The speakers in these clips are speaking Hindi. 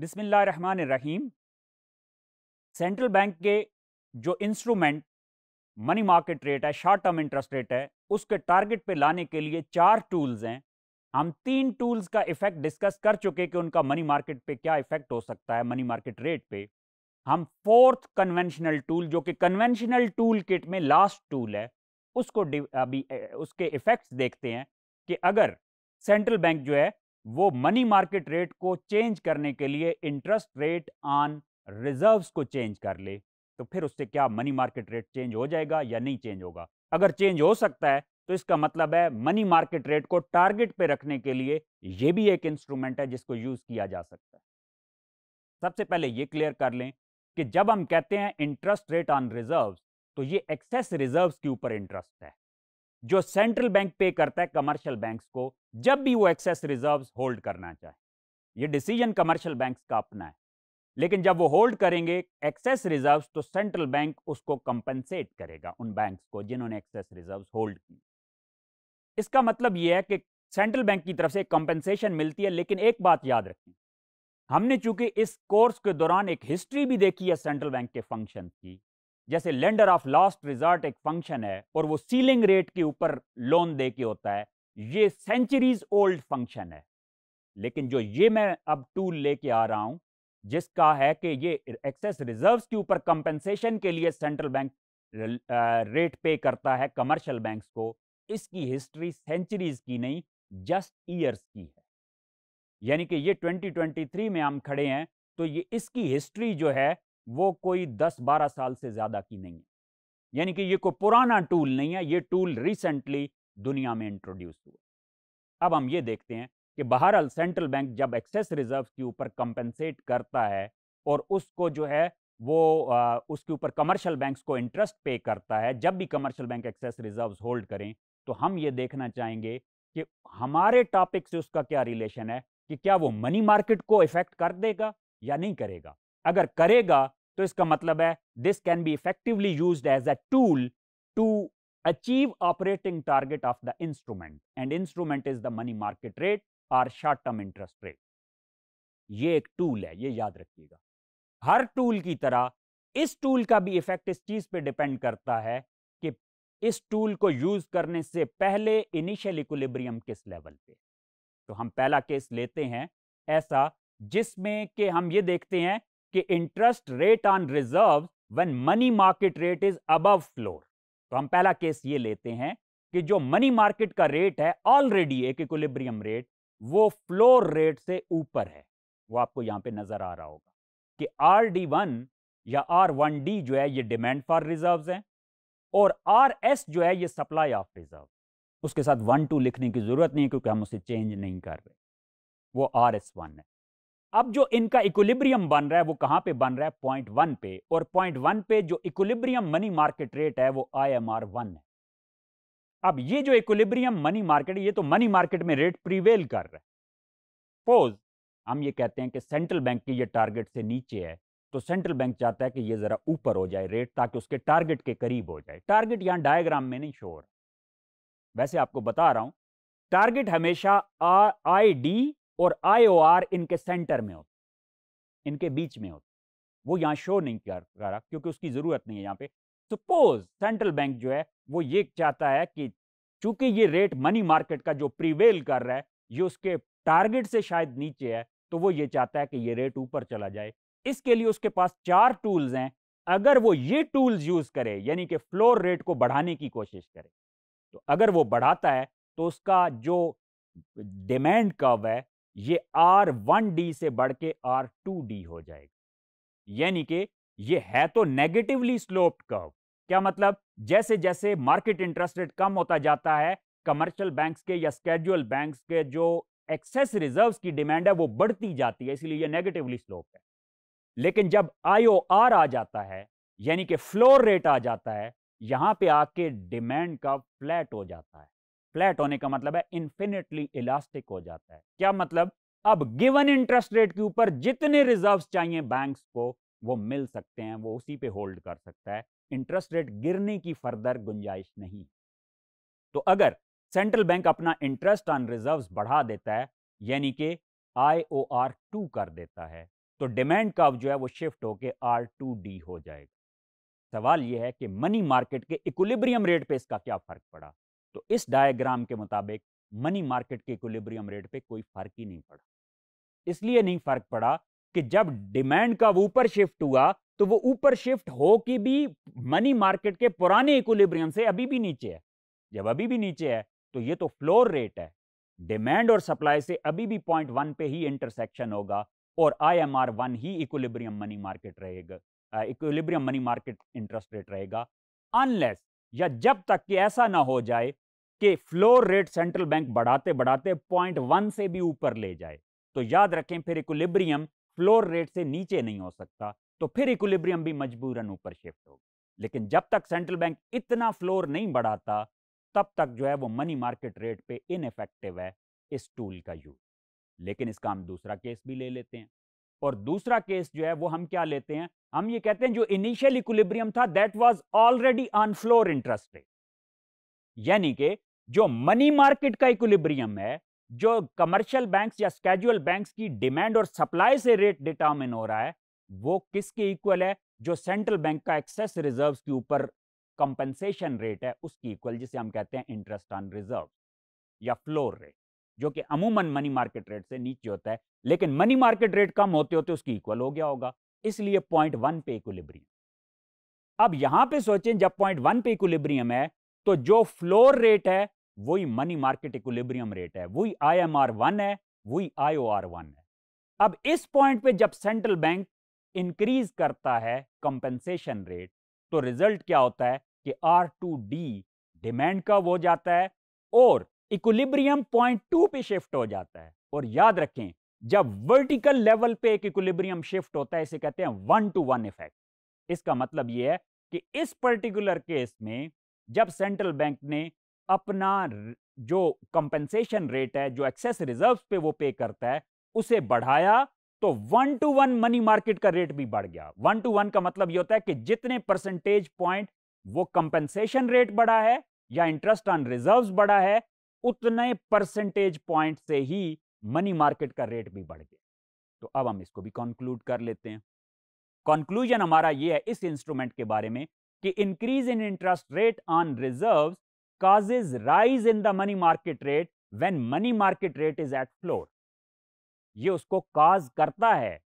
रहीम सेंट्रल बैंक के जो इंस्ट्रूमेंट मनी मार्केट रेट है शॉर्ट टर्म इंटरेस्ट रेट है उसके टारगेट पे लाने के लिए चार टूल्स हैं हम तीन टूल्स का इफेक्ट डिस्कस कर चुके कि उनका मनी मार्केट पे क्या इफेक्ट हो सकता है मनी मार्केट रेट पे हम फोर्थ कन्वेंशनल टूल जो कि कन्वेंशनल टूल किट में लास्ट टूल है उसको अभी उसके इफेक्ट्स देखते हैं कि अगर सेंट्रल बैंक जो है वो मनी मार्केट रेट को चेंज करने के लिए इंटरेस्ट रेट ऑन रिजर्व्स को चेंज कर ले तो फिर उससे क्या मनी मार्केट रेट चेंज हो जाएगा या नहीं चेंज होगा अगर चेंज हो सकता है तो इसका मतलब है मनी मार्केट रेट को टारगेट पे रखने के लिए यह भी एक इंस्ट्रूमेंट है जिसको यूज किया जा सकता है सबसे पहले ये क्लियर कर लें कि जब हम कहते हैं इंटरेस्ट रेट ऑन रिजर्व्स तो ये एक्सेस रिजर्व्स के ऊपर इंटरेस्ट है जो सेंट्रल बैंक पे करता है कमर्शियल बैंक्स को जब भी वो एक्सेस रिजर्व्स होल्ड करना चाहे ये डिसीजन कमर्शियल बैंक्स का अपना है लेकिन जब वो होल्ड करेंगे एक्सेस रिजर्व्स तो सेंट्रल बैंक उसको कंपनसेट करेगा उन बैंक्स को जिन्होंने एक्सेस रिजर्व्स होल्ड की इसका मतलब ये है कि सेंट्रल बैंक की तरफ से कंपनसेशन मिलती है लेकिन एक बात याद रखें हमने चूंकि इस कोर्स के दौरान एक हिस्ट्री भी देखी है सेंट्रल बैंक के फंक्शन की जैसे लेंडर ऑफ लास्ट रिजॉर्ट एक फंक्शन है और वो सीलिंग रेट के ऊपर लोन दे के होता है ये सेंचुरीज ओल्ड फंक्शन है लेकिन जो ये मैं अब टूल लेके आ रहा हूँ जिसका है कि ये एक्सेस रिजर्व्स के ऊपर कंपेंसेशन के लिए सेंट्रल बैंक रेट पे करता है कमर्शियल बैंक्स को इसकी हिस्ट्री सेंचुरीज की नहीं जस्ट ईयर्स की है यानी कि ये 2023 में हम खड़े हैं तो ये इसकी हिस्ट्री जो है वो कोई 10-12 साल से ज़्यादा की नहीं है यानी कि ये कोई पुराना टूल नहीं है ये टूल रिसेंटली दुनिया में इंट्रोड्यूस हुआ अब हम ये देखते हैं कि बहरहाल सेंट्रल बैंक जब एक्सेस रिजर्व के ऊपर कंपनसेट करता है और उसको जो है वो आ, उसके ऊपर कमर्शियल बैंक्स को इंटरेस्ट पे करता है जब भी commercial bank excess reserves hold करें तो हम ये देखना चाहेंगे कि हमारे टॉपिक से उसका क्या रिलेशन है कि क्या वो मनी मार्केट को इफेक्ट कर देगा या नहीं करेगा अगर करेगा तो इसका मतलब है this can be effectively use as a tool to achieve operating target of the instrument and instrument is the money market rate और शॉर्ट टर्म इंटरेस्ट रेट ये एक टूल है ये याद रखिएगा हर टूल की तरह इस टूल का भी इफेक्ट इस चीज पे डिपेंड करता है कि इस टूल को यूज करने से पहले इनिशियल इक्विलिब्रियम किस लेवल पे तो हम पहला केस लेते हैं ऐसा जिसमें कि हम ये देखते हैं कि interest rate on reserve when money market rate is above floor तो हम पहला केस ये लेते हैं कि जो मनी मार्केट का रेट है ऑलरेडी एक इक्विलिब्रियम रेट वो फ्लोर रेट से ऊपर है वो आपको यहां पे नजर आ रहा होगा कि आर डी वन या आर वन डी जो है ये डिमांड फॉर रिजर्व है और आर एस जो है ये सप्लाई ऑफ रिजर्व उसके साथ वन टू लिखने की जरूरत नहीं है क्योंकि हम उसे चेंज नहीं कर रहे वो आर एस वन है अब जो इनका इक्विलिब्रियम बन रहा है वो कहां पे बन रहा है पॉइंट वन पे और पॉइंट वन पे जो इक्विलिब्रियम मनी मार्केट रेट है वो आई एम आर वन है अब ये जो इक्विलिब्रियम मनी मार्केट ये तो मनी मार्केट में रेट प्रिवेल कर रहा है सपोज हम ये कहते हैं कि सेंट्रल बैंक की ये टारगेट से नीचे है तो सेंट्रल बैंक चाहता है कि ये ज़रा ऊपर हो जाए रेट ताकि उसके टारगेट के करीब हो जाए टारगेट यहां डायग्राम में नहीं शो हो रहा वैसे आपको बता रहा हूं टारगेट हमेशा आई डी और आई ओ आर इनके सेंटर में होता इनके बीच में होता वो यहाँ शो नहीं कर रहा क्योंकि उसकी ज़रूरत नहीं है यहाँ पे सपोज सेंट्रल बैंक जो है वो ये चाहता है कि चूंकि ये रेट मनी मार्केट का जो प्रिवेल कर रहा है ये उसके टारगेट से शायद नीचे है तो वो ये चाहता है कि ये रेट ऊपर चला जाए इसके लिए उसके पास चार टूल्स हैं अगर वो ये टूल्स यूज़ करे यानी कि फ्लोर रेट को बढ़ाने की कोशिश करे तो अगर वो बढ़ाता है तो उसका जो डिमांड कर्व है ये आर वन डी से बढ़ के आर टू डी हो जाएगा यानी कि ये है तो नेगेटिवली स्लोप्ड कर्व क्या मतलब जैसे जैसे मार्केट इंटरेस्ट रेट कम होता जाता है कमर्शियल बैंक्स के या स्केड्यूल बैंक्स के जो एक्सेस रिजर्व्स की डिमांड है वो बढ़ती जाती है इसलिए ये नेगेटिवली स्लोप है लेकिन जब आईओआर आ जाता है यानी कि फ्लोर रेट आ जाता है यहां पे आके डिमांड का फ्लैट हो जाता है फ्लैट होने का मतलब है इंफिनिटली इलास्टिक हो जाता है क्या मतलब अब गिवन इंटरेस्ट रेट के ऊपर जितने रिजर्व चाहिए बैंक्स को वो मिल सकते हैं वो उसी पे होल्ड कर सकता है इंटरेस्ट रेट गिरने की फर्दर गुंजाइश नहीं तो अगर सेंट्रल बैंक अपना इंटरेस्ट ऑन रिजर्व्स बढ़ा देता है यानी कि आई ओ आर टू कर देता है तो डिमांड का जो है वो शिफ्ट होकर आर टू डी हो जाएगा सवाल यह है कि मनी मार्केट के इक्विलिब्रियम रेट पे इसका क्या फर्क पड़ा तो इस डायग्राम के मुताबिक मनी मार्केट के इक्विलिब्रियम रेट पे कोई फर्क ही नहीं पड़ा इसलिए नहीं फर्क पड़ा कि जब डिमांड का ऊपर शिफ्ट हुआ तो वो ऊपर शिफ्ट हो कि भी मनी मार्केट के पुराने इक्विलिब्रियम से अभी भी नीचे है जब अभी भी नीचे है तो ये तो फ्लोर रेट है डिमांड और सप्लाई से अभी भी पॉइंट वन पे ही इंटरसेक्शन होगा और आई एम आर वन ही इक्विलिब्रियम मनी मार्केट रहेगा equilibrium money market interest rate रहेगा अनलेस या जब तक कि ऐसा ना हो जाए कि फ्लोर रेट सेंट्रल बैंक बढ़ाते बढ़ाते पॉइंट वन से भी ऊपर ले जाए तो याद रखें फिर इक्विलिब्रियम फ्लोर रेट से नीचे नहीं हो सकता तो फिर इक्विलिब्रियम भी मजबूरन ऊपर शिफ्ट होगा लेकिन जब तक सेंट्रल बैंक इतना फ्लोर नहीं बढ़ाता तब तक जो है वो मनी मार्केट रेट पे इनफेक्टिव है इस टूल का यूज लेकिन इसका हम दूसरा केस भी ले लेते हैं और दूसरा केस जो है वो हम क्या लेते हैं हम ये कहते हैं जो इनिशियल इक्विलिब्रियम था that was already on floor interest rate यानी कि जो मनी मार्केट का इक्विलिब्रियम है जो कमर्शियल बैंक्स या स्केजुअल बैंक्स की डिमांड और सप्लाई से रेट डिटर्मिन हो रहा है वो किसके इक्वल है जो सेंट्रल बैंक का एक्सेस रिजर्व के ऊपर कंपनसेशन रेट है उसकी इक्वल जिसे हम कहते हैं इंटरेस्ट ऑन रिजर्व या फ्लोर रेट जो कि अमूमन मनी मार्केट रेट से नीचे होता है लेकिन मनी मार्केट रेट कम होते होते उसकी इक्वल हो गया होगा इसलिए पॉइंट वन पे इक्विलिब्रियम अब यहां पे सोचें जब पॉइंट वन पे इक्विलिब्रियम है तो जो फ्लोर रेट है वही मनी मार्केट इक्विलिब्रियम रेट है वही आई एम आर वन है वही आई ओ आर वन है अब इस पॉइंट पे जब सेंट्रल बैंक इंक्रीज करता है कंपेंसेशन रेट तो रिजल्ट क्या होता है कि आर टू डी डिमांड का हो जाता है और इक्विलिब्रियम पॉइंट टू पे शिफ्ट हो जाता है और याद रखें जब वर्टिकल लेवल पे एक इक्विलिब्रियम शिफ्ट होता है इसे कहते हैं वन टू वन इफेक्ट इसका मतलब यह है कि इस पर्टिकुलर केस में जब सेंट्रल बैंक ने अपना जो कंपनसेशन रेट है जो एक्सेस रिजर्व पे वो पे करता है उसे बढ़ाया तो one two one money market का रेट भी बढ़ गया वन टू वन का मतलब ये होता है कि जितने परसेंटेज पॉइंट वो कंपनसेशन रेट बढ़ा है या इंटरेस्ट ऑन रिजर्व बढ़ा है उतने परसेंटेज पॉइंट से ही मनी मार्केट का रेट भी बढ़ गया तो अब हम इसको भी कंक्लूड कर लेते हैं कंक्लूजन हमारा ये है इस इंस्ट्रूमेंट के बारे में कि increase in interest rate on reserves causes rise in the money market rate when money market rate is at floor. ये उसको काज करता है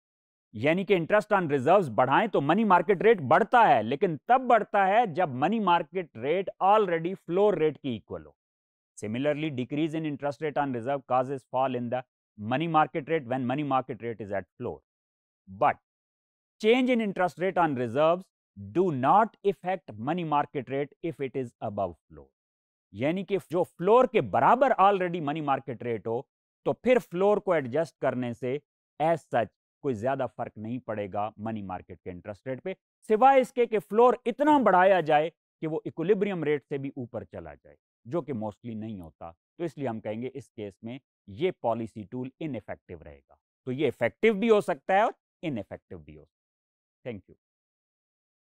यानी कि इंटरेस्ट ऑन रिजर्व्स बढ़ाएं तो मनी मार्केट रेट बढ़ता है लेकिन तब बढ़ता है जब money market rate already floor rate की इक्वल हो similarly decrease in interest rate on reserve is fall in the money market rate when money market rate is at floor but change in interest rate on reserve do not effect money market rate if it is above floor यानी कि जो फ्लोर के बराबर ऑलरेडी मनी मार्केट रेट हो तो फिर फ्लोर को एडजस्ट करने से एज सच कोई ज़्यादा फर्क नहीं पड़ेगा मनी मार्केट के इंटरेस्ट रेट पे सिवाय इसके कि फ्लोर इतना बढ़ाया जाए कि वो इक्विलिब्रियम रेट से भी ऊपर चला जाए जो कि मोस्टली नहीं होता तो इसलिए हम कहेंगे इस केस में ये पॉलिसी टूल इनफेक्टिव रहेगा तो ये इफेक्टिव भी हो सकता है और इनफेक्टिव भी हो सकता है थैंक यू